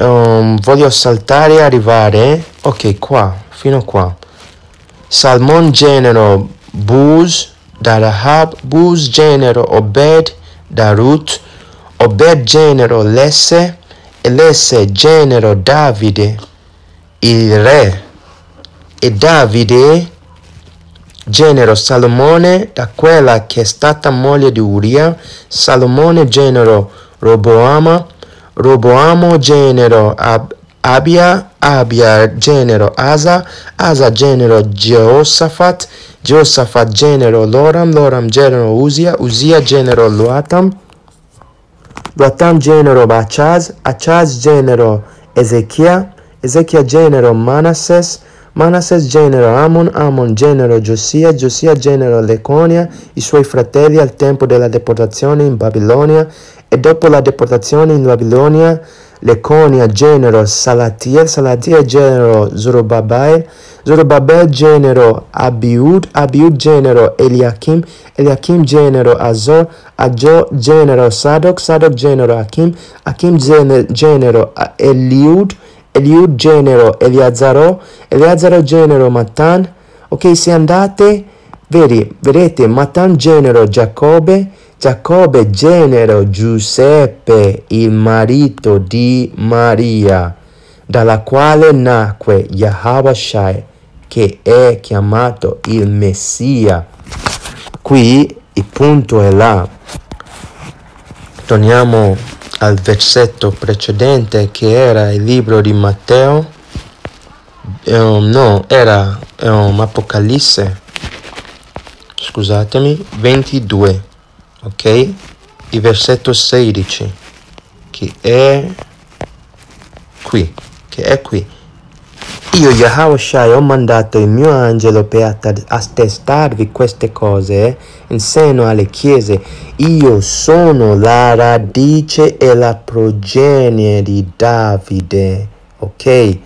um, voglio saltare e arrivare ok qua fino a qua salmon genero buz da rahab bus genero obed da ruth obed genero lesse e lesse genero davide il re e davide genero salomone da quella che è stata moglie di uria salomone genero roboama Roboamo genero Ab- Abia, Abia genero Asa, Asa genero Geosafat, Geosafat genero Loram, Loram genero Uzia, Uzia genero Luatam, Luatam genero Achaz, Achaz genero Ezechia, Ezechia genero Manasses, Manasses genero Amon, Amon genero Giosia, Giosia genero Leconia, i suoi fratelli al tempo della deportazione in Babilonia, e dopo la deportazione in Babilonia, Leconia genero Salatiel, Salatiel genero Zorobabel, Zorobabel genero Abiud, Abiud genero Eliakim, Eliakim genero Azor, Azor genero Sadok, Sadok genero Akim, Akim genero Eliud, Eliud genero Eliazaro, Eliazaro genero Matan. Ok, se andate, vedi, vedete, Matan genero Giacobbe, Giacobbe genero Giuseppe, il marito di Maria, dalla quale nacque Yahawashai, che è chiamato il Messia. Qui il punto è là. Torniamo al versetto precedente che era il libro di Matteo. Um, no, era um, Apocalisse. Scusatemi, 22 ok? Il versetto 16 che è qui, che è qui. Io Yahweh Shai ho mandato il mio angelo per attestarvi queste cose in seno alle chiese. Io sono la radice e la progenie di Davide, ok?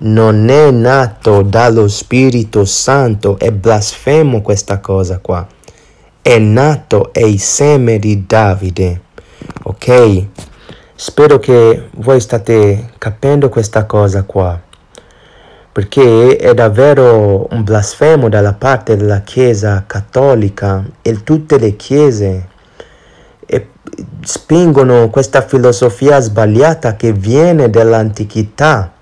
Non è nato dallo Spirito Santo, è blasfemo questa cosa qua è nato è il seme di Davide. Ok? Spero che voi state capendo questa cosa qua, perché è davvero un blasfemo dalla parte della Chiesa cattolica e tutte le chiese e spingono questa filosofia sbagliata che viene dall'antichità,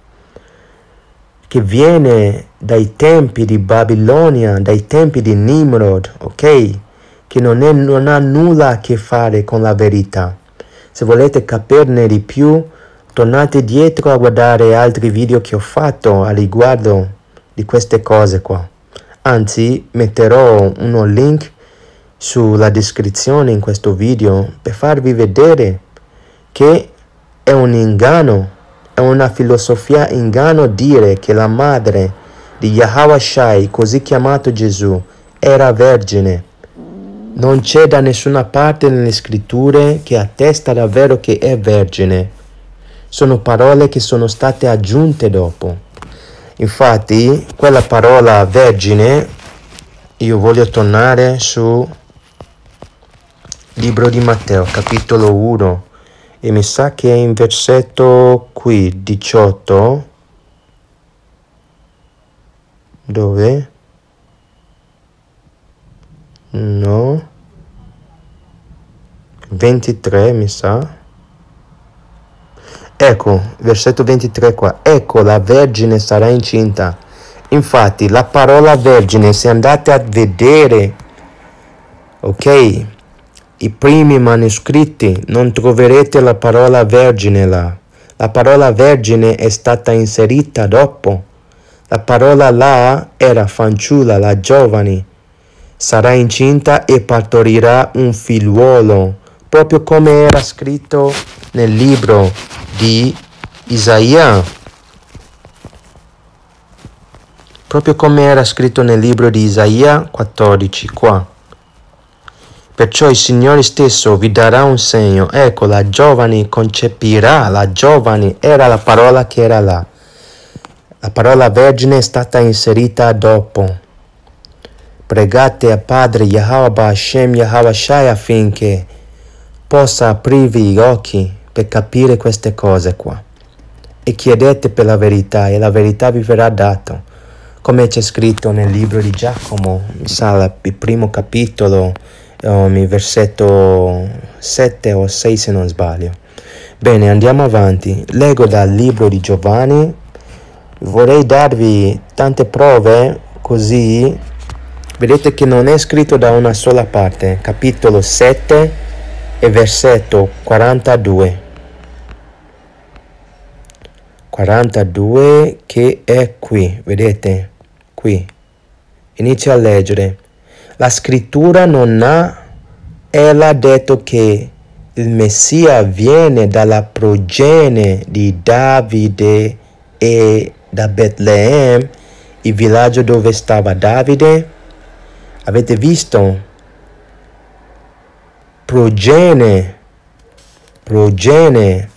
che viene dai tempi di Babilonia, dai tempi di Nimrod, ok? che non, è, non ha nulla a che fare con la verità. Se volete capirne di più, tornate dietro a guardare altri video che ho fatto a riguardo di queste cose qua. Anzi, metterò uno link sulla descrizione in questo video per farvi vedere che è un inganno, è una filosofia inganno dire che la madre di Yahweh Shai, così chiamato Gesù, era vergine. Non c'è da nessuna parte nelle scritture che attesta davvero che è vergine. Sono parole che sono state aggiunte dopo. Infatti, quella parola vergine, io voglio tornare su libro di Matteo, capitolo 1, e mi sa che è in versetto qui, 18, dove? no 23 mi sa ecco versetto 23 qua ecco la vergine sarà incinta infatti la parola vergine se andate a vedere ok i primi manoscritti non troverete la parola vergine là la parola vergine è stata inserita dopo la parola là era fanciulla la giovane sarà incinta e partorirà un figliuolo, proprio come era scritto nel libro di Isaia. Proprio come era scritto nel libro di Isaia 14 qua. Perciò il Signore stesso vi darà un segno. Ecco, la giovane concepirà, la giovane era la parola che era là. La parola vergine è stata inserita dopo. Pregate a Padre Yahweh Bashem Yahweh Shai affinché possa aprirvi gli occhi per capire queste cose qua. E chiedete per la verità e la verità vi verrà data, come c'è scritto nel libro di Giacomo, mi sa il primo capitolo, um, versetto 7 o 6 se non sbaglio. Bene, andiamo avanti. Leggo dal libro di Giovanni. Vorrei darvi tante prove così Vedete che non è scritto da una sola parte, capitolo 7 e versetto 42. 42 che è qui, vedete, qui. Inizia a leggere. La scrittura non ha, ella detto che il Messia viene dalla progenie di Davide e da Betlemme, il villaggio dove stava Davide avete visto progene progene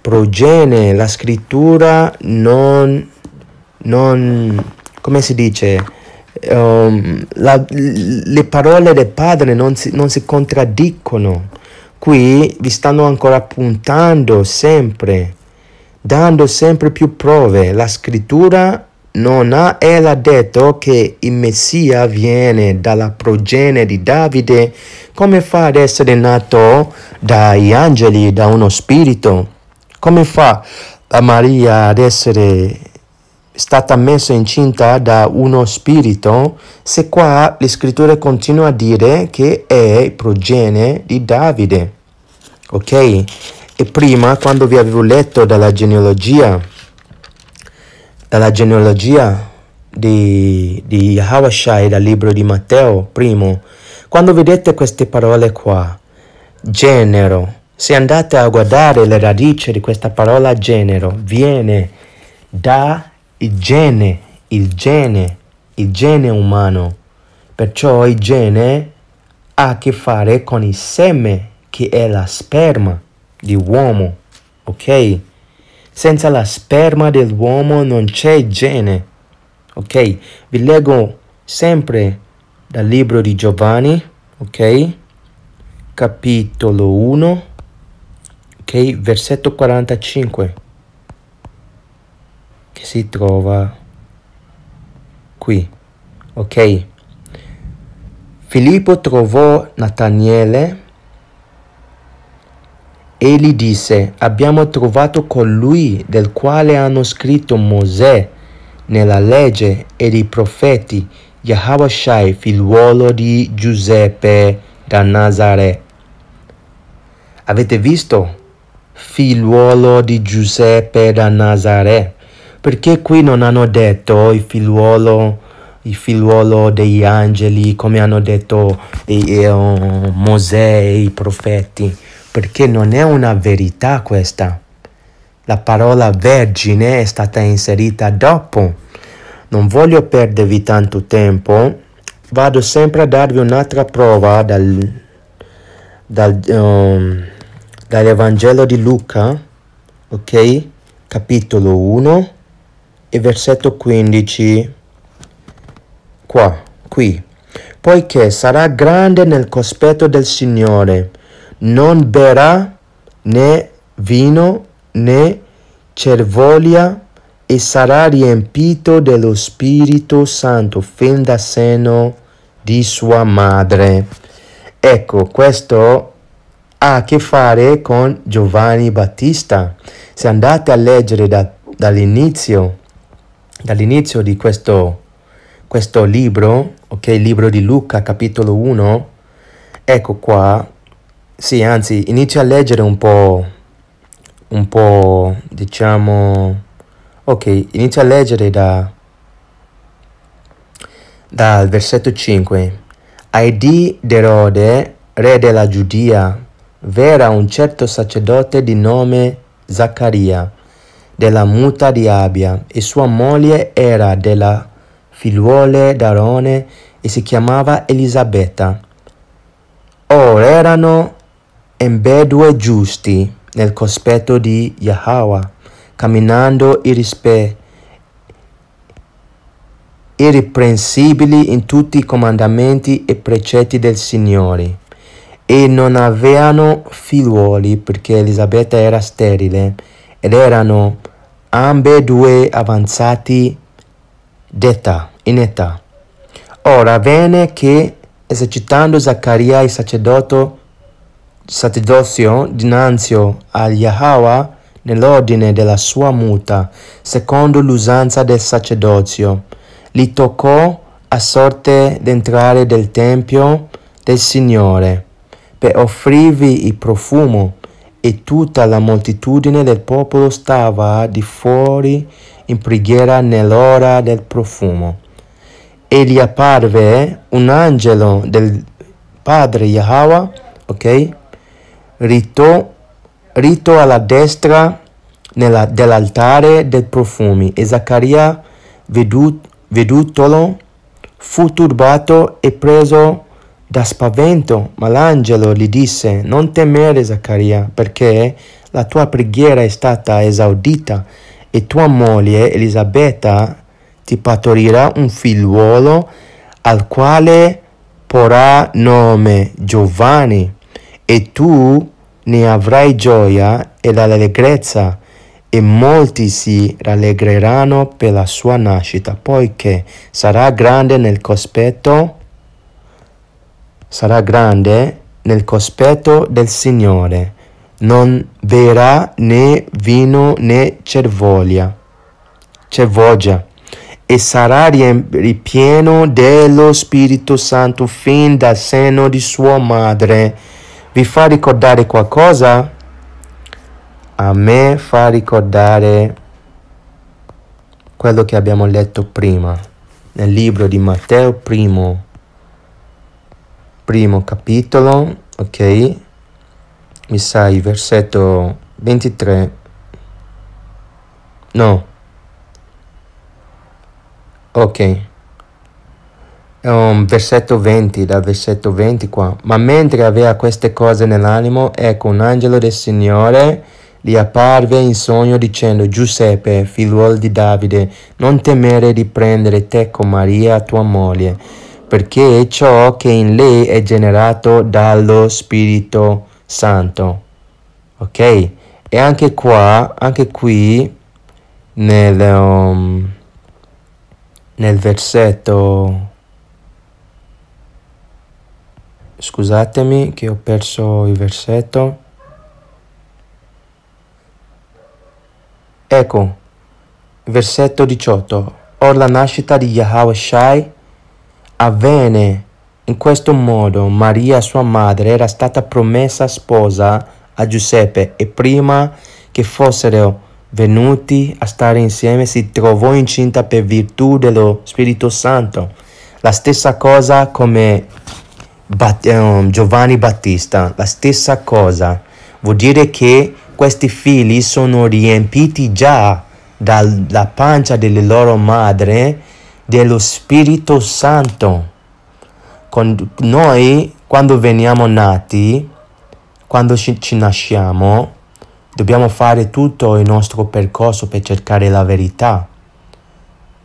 progene la scrittura non non come si dice um, la, le parole del padre non si, non si contraddicono qui vi stanno ancora puntando sempre dando sempre più prove la scrittura Nona era detto che il Messia viene dalla progenie di Davide, come fa ad essere nato dagli angeli, da uno spirito? Come fa a Maria ad essere stata messa incinta da uno spirito? Se qua le scritture continuano a dire che è progenie di Davide. Ok? E prima, quando vi avevo letto dalla genealogia, dalla genealogia di, di Yahawashai dal libro di Matteo primo, quando vedete queste parole qua, genero, se andate a guardare le radici di questa parola genero, viene da il gene, il gene, il gene umano. Perciò il gene ha a che fare con il seme che è la sperma di uomo, ok? Senza la sperma dell'uomo non c'è gene. Ok? Vi leggo sempre dal libro di Giovanni, ok? Capitolo 1, ok? Versetto 45, che si trova qui, ok? Filippo trovò Nataniele, Egli disse, abbiamo trovato colui del quale hanno scritto Mosè nella legge ed i profeti, Yahawashai, figliuolo di Giuseppe da Nazare. Avete visto? Figliuolo di Giuseppe da Nazare. Perché qui non hanno detto il figliuolo, il figliuolo degli angeli, come hanno detto di, eh, eh, Mosè e i profeti perché non è una verità questa. La parola vergine è stata inserita dopo. Non voglio perdervi tanto tempo, vado sempre a darvi un'altra prova dal, dal, um, dall'Evangelo di Luca, ok? Capitolo 1 e versetto 15. Qua, qui. Poiché sarà grande nel cospetto del Signore non berrà né vino né cervoglia e sarà riempito dello Spirito Santo fin da seno di sua madre. Ecco, questo ha a che fare con Giovanni Battista. Se andate a leggere da, dall'inizio, dall'inizio di questo, questo libro, ok, libro di Luca, capitolo 1, ecco qua sì, anzi, inizio a leggere un po', un po', diciamo, ok, inizio a leggere da, dal versetto 5. Ai dì d'Erode, re della Giudia, v'era un certo sacerdote di nome Zaccaria, della muta di Abia, e sua moglie era della figliuole d'Arone e si chiamava Elisabetta. Or erano Embedue giusti nel cospetto di Yahweh, camminando irrispe- irriprensibili in tutti i comandamenti e precetti del Signore. E non avevano figliuoli perché Elisabetta era sterile ed erano ambedue avanzati d'età, in età. Ora venne che, esercitando Zaccaria il sacerdote, sacerdozio dinanzi a Yahweh nell'ordine della sua muta, secondo l'usanza del sacerdozio. Li toccò a sorte d'entrare nel tempio del Signore, per offrirvi il profumo, e tutta la moltitudine del popolo stava di fuori in preghiera nell'ora del profumo. E gli apparve un angelo del Padre Yahweh, ok? rito, rito alla destra dell'altare dei profumi e Zaccaria vedut, vedutolo fu turbato e preso da spavento, ma l'angelo gli disse, non temere Zaccaria, perché la tua preghiera è stata esaudita e tua moglie Elisabetta ti partorirà un figliuolo al quale porrà nome Giovanni e tu ne avrai gioia e allegrezza, e molti si rallegreranno per la sua nascita, poiché sarà grande nel cospetto, sarà grande nel cospetto del Signore, non verrà né vino né cervoglia, cervoglia, e sarà ripieno dello Spirito Santo fin dal seno di sua madre vi fa ricordare qualcosa? A me fa ricordare quello che abbiamo letto prima, nel libro di Matteo primo, primo capitolo, ok? Mi sa il versetto 23, no, ok um, versetto 20, dal versetto 20 qua. Ma mentre aveva queste cose nell'animo, ecco un angelo del Signore gli apparve in sogno dicendo Giuseppe, figliuolo di Davide, non temere di prendere te con Maria, tua moglie, perché è ciò che in lei è generato dallo Spirito Santo. Ok? E anche qua, anche qui, nel, um, nel versetto Scusatemi che ho perso il versetto. Ecco, versetto 18. Or la nascita di Yahweh Shai avvenne in questo modo. Maria, sua madre, era stata promessa sposa a Giuseppe e prima che fossero venuti a stare insieme si trovò incinta per virtù dello Spirito Santo. La stessa cosa come Bat- eh, um, Giovanni Battista, la stessa cosa. Vuol dire che questi figli sono riempiti già dalla pancia delle loro madre dello Spirito Santo. Con noi, quando veniamo nati, quando ci, ci nasciamo, dobbiamo fare tutto il nostro percorso per cercare la verità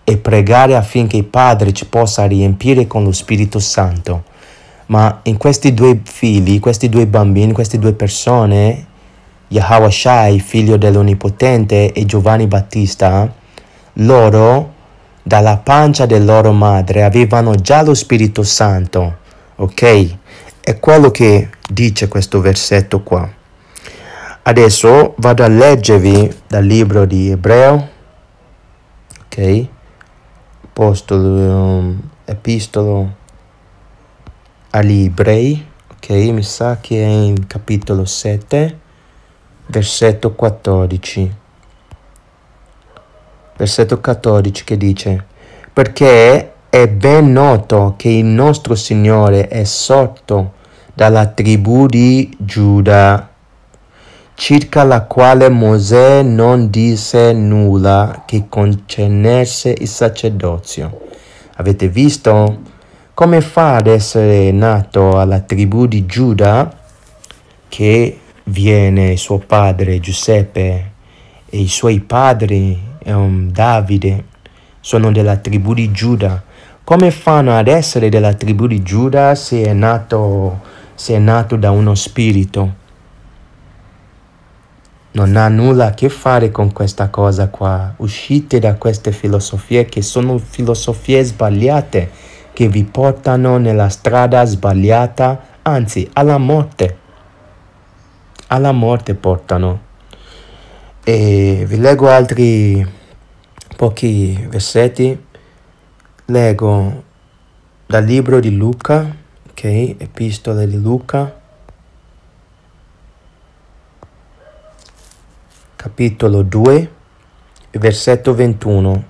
e pregare affinché il Padre ci possa riempire con lo Spirito Santo ma in questi due figli, questi due bambini, queste due persone, Yahweh Shai, figlio dell'Onnipotente, e Giovanni Battista, loro, dalla pancia della loro madre, avevano già lo Spirito Santo, ok? È quello che dice questo versetto qua. Adesso vado a leggervi dal libro di Ebreo, ok? Apostolo, um, epistolo a Librei, ok? Mi sa che è in capitolo 7, versetto 14. Versetto 14 che dice, perché è ben noto che il nostro Signore è sotto dalla tribù di Giuda, circa la quale Mosè non disse nulla che concernesse il sacerdozio. Avete visto? come fa ad essere nato alla tribù di Giuda che viene suo padre Giuseppe e i suoi padri um, Davide sono della tribù di Giuda come fanno ad essere della tribù di Giuda se è nato, se è nato da uno spirito non ha nulla a che fare con questa cosa qua uscite da queste filosofie che sono filosofie sbagliate che vi portano nella strada sbagliata, anzi alla morte. Alla morte portano. E vi leggo altri pochi versetti. Leggo dal libro di Luca, ok, Epistola di Luca, capitolo 2, versetto 21.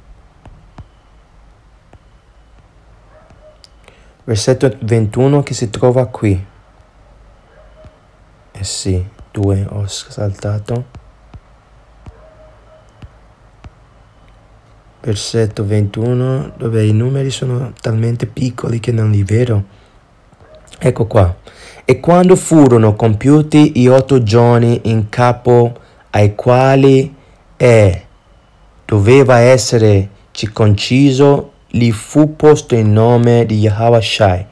versetto 21 che si trova qui. Eh sì, 2 ho saltato. Versetto 21 dove i numeri sono talmente piccoli che non li vedo. Ecco qua. E quando furono compiuti gli otto giorni in capo ai quali è, doveva essere circonciso gli fu posto il nome di Yahweh Shai,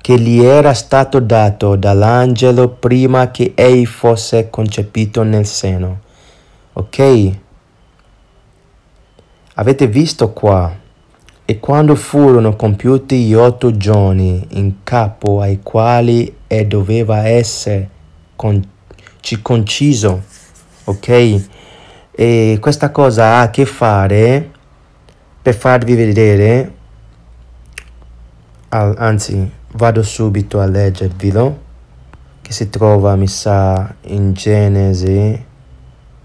che gli era stato dato dall'angelo prima che egli fosse concepito nel seno. Ok? Avete visto qua? E quando furono compiuti gli otto giorni in capo ai quali e doveva essere con, conciso, ok? E questa cosa ha a che fare per farvi vedere anzi vado subito a leggervelo che si trova mi sa in Genesi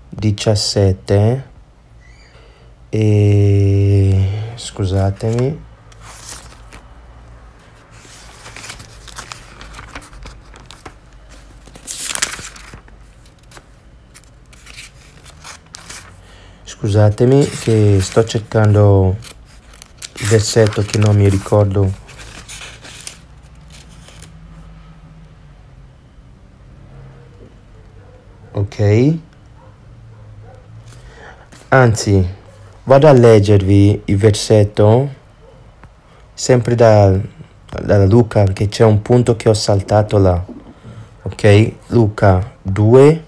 17 e scusatemi scusatemi che sto cercando il versetto che non mi ricordo ok anzi vado a leggervi il versetto sempre da, da Luca che c'è un punto che ho saltato là ok Luca 2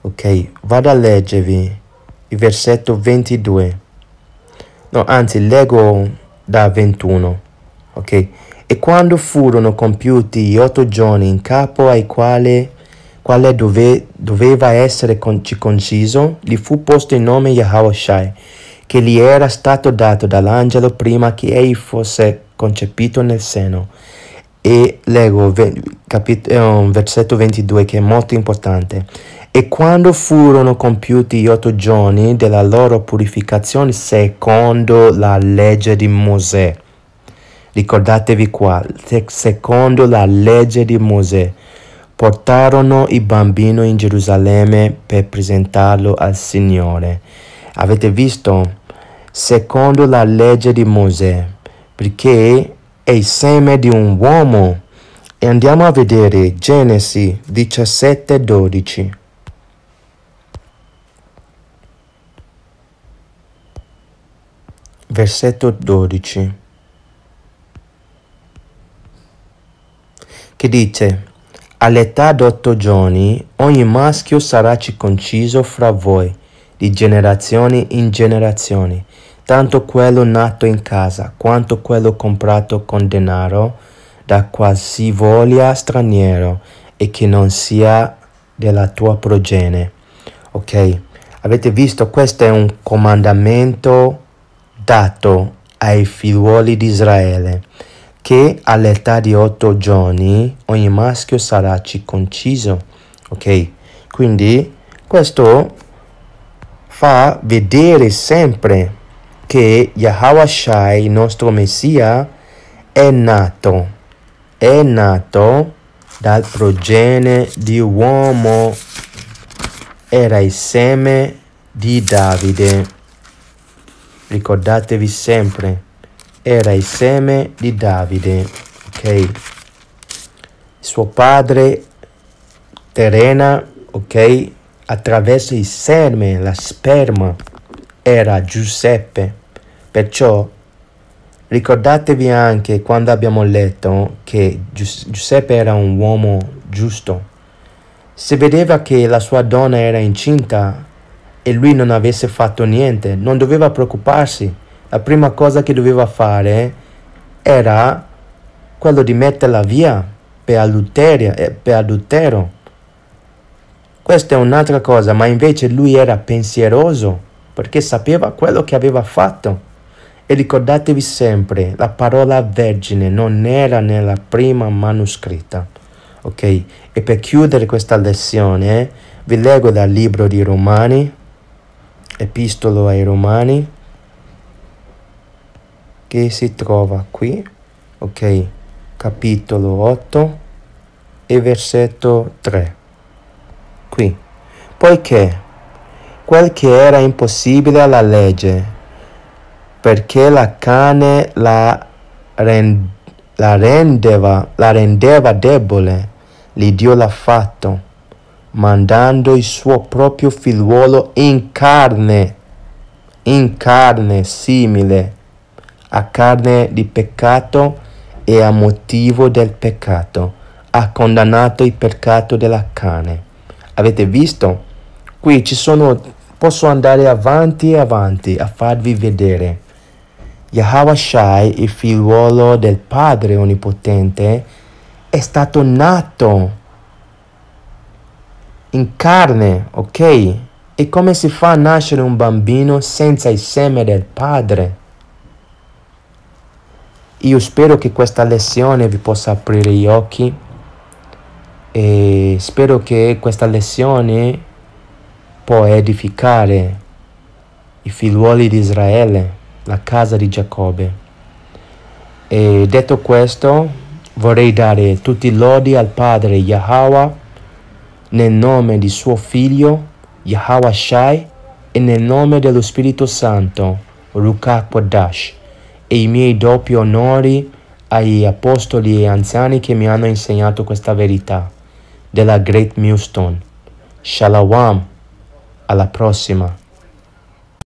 ok vado a leggervi il versetto 22. No, anzi, leggo da 21. Ok? E quando furono compiuti gli otto giorni in capo ai quali quale dove, doveva essere con, conciso, gli fu posto il nome Yahawashi, che gli era stato dato dall'angelo prima che egli fosse concepito nel seno e leggo capit- versetto 22 che è molto importante. E quando furono compiuti gli otto giorni della loro purificazione secondo la legge di Mosè, ricordatevi qua, secondo la legge di Mosè, portarono il bambino in Gerusalemme per presentarlo al Signore. Avete visto? Secondo la legge di Mosè, perché è il seme di un uomo. E andiamo a vedere Genesi 17:12. Versetto 12. Che dice: All'età d'otto giorni ogni maschio sarà circonciso fra voi di generazione in generazione tanto quello nato in casa quanto quello comprato con denaro da qualsivoglia straniero e che non sia della tua progenie. Ok? Avete visto, questo è un comandamento dato ai figlioli di Israele che all'età di otto giorni ogni maschio sarà circonciso. Ok? Quindi questo fa vedere sempre che Yahweh Shai, il nostro Messia, è nato, è nato dal progenie di uomo, era il seme di Davide. Ricordatevi sempre, era il seme di Davide, ok? Suo padre terrena, ok? Attraverso il seme, la sperma, era Giuseppe. Perciò ricordatevi anche quando abbiamo letto che Giuseppe era un uomo giusto. Se vedeva che la sua donna era incinta e lui non avesse fatto niente, non doveva preoccuparsi. La prima cosa che doveva fare era quello di metterla via per adulterio. Eh, per adultero. Questa è un'altra cosa, ma invece lui era pensieroso perché sapeva quello che aveva fatto. E ricordatevi sempre, la parola vergine non era nella prima manoscritta. Ok? E per chiudere questa lezione, vi leggo dal libro di Romani, Epistolo ai Romani, che si trova qui, ok? Capitolo 8 e versetto 3. Qui. Poiché quel che era impossibile alla legge, perché la cane la, rend- la, rendeva, la rendeva debole, l'Iddio l'ha fatto, mandando il suo proprio figliuolo in carne, in carne simile, a carne di peccato e a motivo del peccato, ha condannato il peccato della carne. Avete visto? Qui ci sono posso andare avanti e avanti a farvi vedere. Yahweh Shai, il figliuolo del Padre Onnipotente, è stato nato in carne, ok? E come si fa a nascere un bambino senza il seme del Padre? Io spero che questa lezione vi possa aprire gli occhi e spero che questa lezione può edificare i figliuoli di Israele, la casa di Giacobbe. E detto questo, vorrei dare tutti i lodi al Padre Yahweh nel nome di suo Figlio Yahweh Shai e nel nome dello Spirito Santo Ruka Kodash e i miei doppi onori agli apostoli e anziani che mi hanno insegnato questa verità della Great Millstone. Shalawam. Alla prossima!